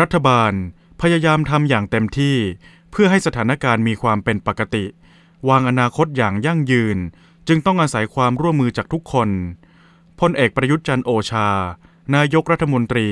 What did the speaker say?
รัฐบาล พยายามทำอย่างเต็มที่ เพื่อให้สถานการณ์มีความเป็นปกติ วางอนาคตอย่างยั่งยืน จึงต้องอาศัยความร่วมมือจากทุกคน พลเอกประยุทธ์จันโอชา นายกรัฐมนตรี